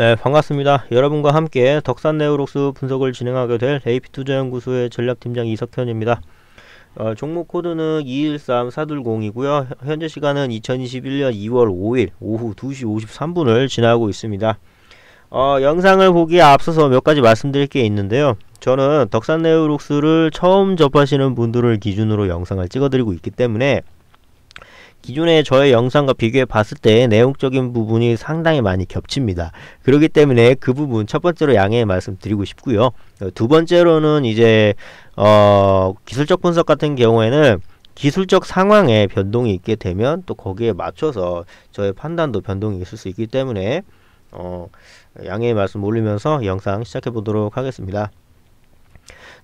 네, 반갑습니다. 여러분과 함께 덕산 네오록스 분석을 진행하게 될 AP투자연구소의 전략팀장 이석현입니다. 어, 종목 코드는 213420이고요. 현재 시간은 2021년 2월 5일 오후 2시 53분을 지나고 있습니다. 어, 영상을 보기에 앞서서 몇 가지 말씀드릴 게 있는데요. 저는 덕산 네오록스를 처음 접하시는 분들을 기준으로 영상을 찍어드리고 있기 때문에 기존의 저의 영상과 비교해 봤을 때 내용적인 부분이 상당히 많이 겹칩니다. 그렇기 때문에 그 부분 첫 번째로 양해 말씀드리고 싶고요. 두 번째로는 이제 어, 기술적 분석 같은 경우에는 기술적 상황에 변동이 있게 되면 또 거기에 맞춰서 저의 판단도 변동이 있을 수 있기 때문에 어, 양해의 말씀 올리면서 영상 시작해 보도록 하겠습니다.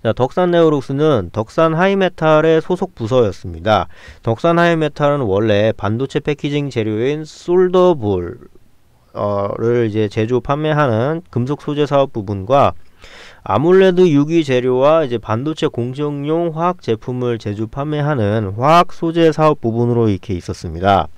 자, 덕산 네오룩스는 덕산 하이메탈의 소속 부서였습니다. 덕산 하이메탈은 원래 반도체 패키징 재료인 솔더볼 를 이제 제조 판매하는 금속 소재 사업 부분과 아몰레드 유기 재료와 이제 반도체 공정용 화학 제품을 제조 판매하는 화학 소재 사업 부분으로 이렇게 있었습니다.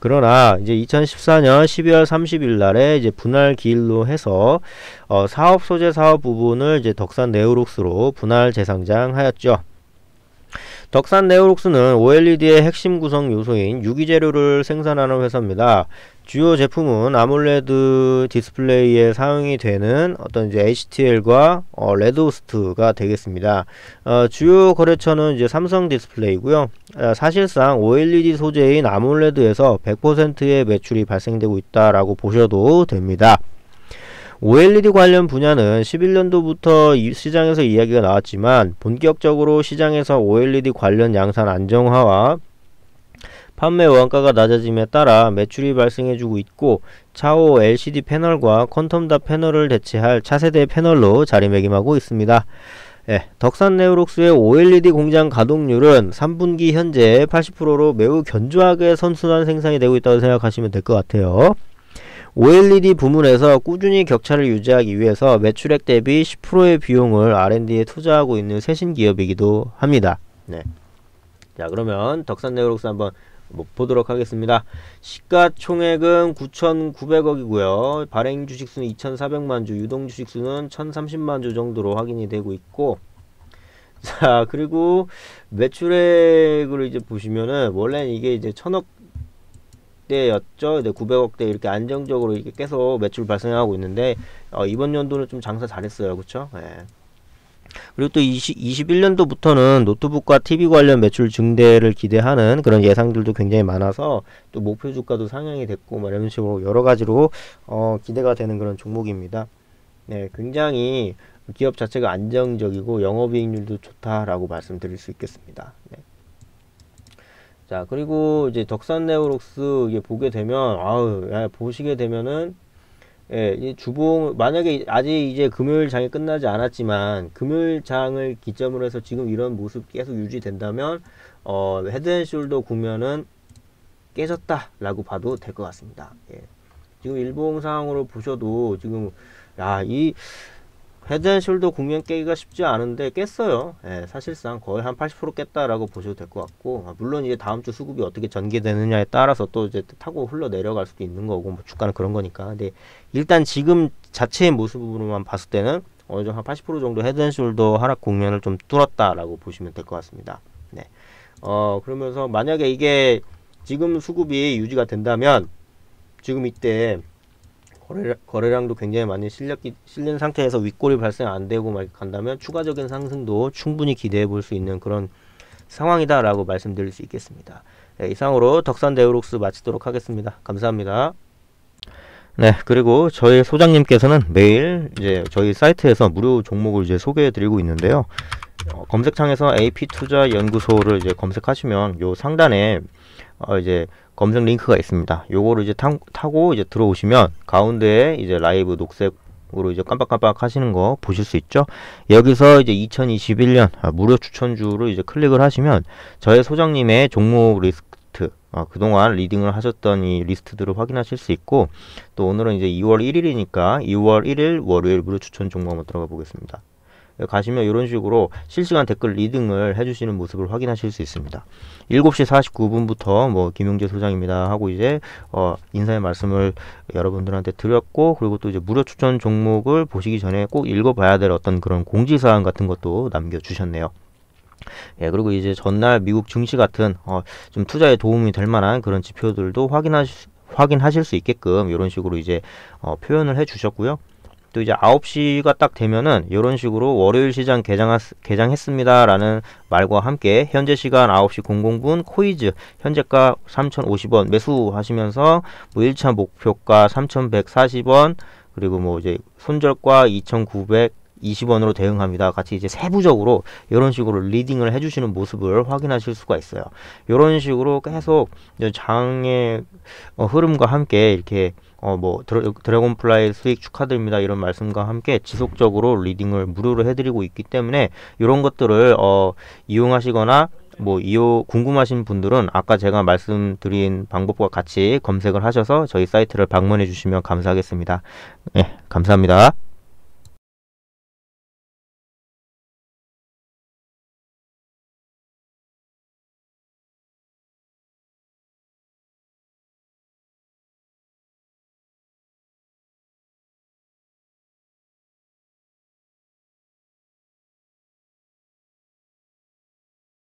그러나 이제 2014년 12월 30일 날에 이제 분할 기일로 해서 어, 사업 소재 사업 부분을 이제 덕산 네오룩스로 분할 재상장하였죠. 덕산 네오록스는 OLED의 핵심 구성 요소인 유기재료를 생산하는 회사입니다. 주요 제품은 아몰레드 디스플레이에 사용이 되는 어떤 이제 HTL과 어, 레드호스트가 되겠습니다. 어, 주요 거래처는 이제 삼성 디스플레이고요. 어, 사실상 OLED 소재인 아몰레드에서 100%의 매출이 발생되고 있다라고 보셔도 됩니다. OLED 관련 분야는 11년도부터 시장에서 이야기가 나왔지만 본격적으로 시장에서 OLED 관련 양산 안정화와 판매 원가가 낮아짐에 따라 매출이 발생해주고 있고 차후 LCD 패널과 퀀텀다 패널을 대체할 차세대 패널로 자리매김하고 있습니다. 예, 덕산 네오록스의 OLED 공장 가동률은 3분기 현재 80%로 매우 견조하게 선순환 생산이 되고 있다고 생각하시면 될 것 같아요. OLED 부문에서 꾸준히 격차를 유지하기 위해서 매출액 대비 10%의 비용을 R&D에 투자하고 있는 새신 기업이기도 합니다. 네. 자 그러면 덕산네오록스 한번 보도록 하겠습니다. 시가총액은 9,900억이고요. 발행 주식수는 2,400만주, 유동 주식수는 1,030만주 정도로 확인이 되고 있고 자 그리고 매출액으 이제 보시면은 원래 이게 이제 천억 900억대였죠. 네, 900억대 이렇게 안정적으로 이렇게 계속 매출 발생하고 있는데 어, 이번 연도는 좀 장사 잘했어요. 그렇죠? 예. 그리고 또 20, 21년도부터는 노트북과 TV 관련 매출 증대를 기대하는 그런 예상들도 굉장히 많아서 또 목표 주가도 상향이 됐고 뭐 이런 식으로 여러 가지로 어, 기대가 되는 그런 종목입니다. 네, 굉장히 기업 자체가 안정적이고 영업이익률도 좋다라고 말씀드릴 수 있겠습니다. 네. 자 그리고 이제 덕산네오록스 이게 보게 되면 아우 야, 보시게 되면은 예, 이 주봉 만약에 아직 이제 금요일 장이 끝나지 않았지만 금요일 장을 기점으로 해서 지금 이런 모습 계속 유지된다면 어 헤드앤숄더 구면은 깨졌다라고 봐도 될 것 같습니다. 예. 지금 일봉 상으로 보셔도 지금 야이 헤드앤숄더 공연 깨기가 쉽지 않은데 깼어요. 예, 사실상 거의 한 80% 깼다라고 보셔도 될 것 같고 아, 물론 이제 다음 주 수급이 어떻게 전개되느냐에 따라서 또 이제 타고 흘러 내려갈 수도 있는 거고 뭐 주가는 그런 거니까. 근데 일단 지금 자체의 모습으로만 봤을 때는 어느 정도 한 80% 정도 헤드앤숄더 하락 공면을 좀 뚫었다라고 보시면 될 것 같습니다. 네. 어 그러면서 만약에 이게 지금 수급이 유지가 된다면 지금 이때 거래, 량도 굉장히 많이 실렸기, 실린 상태에서 윗골이 발생 안 되고 막 간다면 추가적인 상승도 충분히 기대해 볼 수 있는 그런 상황이다라고 말씀드릴 수 있겠습니다. 네, 이상으로 덕산 데우록스 마치도록 하겠습니다. 감사합니다. 네, 그리고 저희 소장님께서는 매일 이제 저희 사이트에서 무료 종목을 이제 소개해 드리고 있는데요. 어, 검색창에서 AP투자연구소를 이제 검색하시면 요 상단에 어, 이제 검색 링크가 있습니다. 요거를 이제 타, 타고 이제 들어오시면 가운데에 이제 라이브 녹색 으로 이제 깜빡깜빡 하시는 거 보실 수 있죠 여기서 이제 2021년 아, 무료 추천주를 이제 클릭을 하시면 저의 소장님의 종목 리스트 아, 그동안 리딩을 하셨던 이 리스트들을 확인하실 수 있고 또 오늘은 이제 2월 1일이니까 2월 1일 월요일 무료 추천 종목 한번 들어가 보겠습니다 가시면 이런 식으로 실시간 댓글 리딩을 해주시는 모습을 확인하실 수 있습니다. 7시 49분부터 뭐 김용재 소장입니다 하고 이제 어 인사의 말씀을 여러분들한테 드렸고 그리고 또 이제 무료 추천 종목을 보시기 전에 꼭 읽어봐야 될 어떤 그런 공지사항 같은 것도 남겨주셨네요. 예, 그리고 이제 전날 미국 증시 같은 어, 좀 투자에 도움이 될 만한 그런 지표들도 확인하실, 확인하실 수 있게끔 이런 식으로 이제 어, 표현을 해 주셨고요. 또 이제 9시가 딱 되면은 이런 식으로 월요일 시장 개장 개장했습니다라는 말과 함께 현재 시간 9시 00분 코이즈 현재가 3,050원 매수하시면서 뭐 1차 목표가 3,140원 그리고 뭐 이제 손절과 2,900 20원으로 대응합니다. 같이 이제 세부적으로 이런 식으로 리딩을 해주시는 모습을 확인하실 수가 있어요. 이런 식으로 계속 장의 어, 흐름과 함께 이렇게 어뭐 드래곤플라이 수익 축하드립니다 이런 말씀과 함께 지속적으로 리딩을 무료로 해드리고 있기 때문에 이런 것들을 어 이용하시거나 뭐 이호 궁금하신 분들은 아까 제가 말씀드린 방법과 같이 검색을 하셔서 저희 사이트를 방문해 주시면 감사하겠습니다. 네, 감사합니다.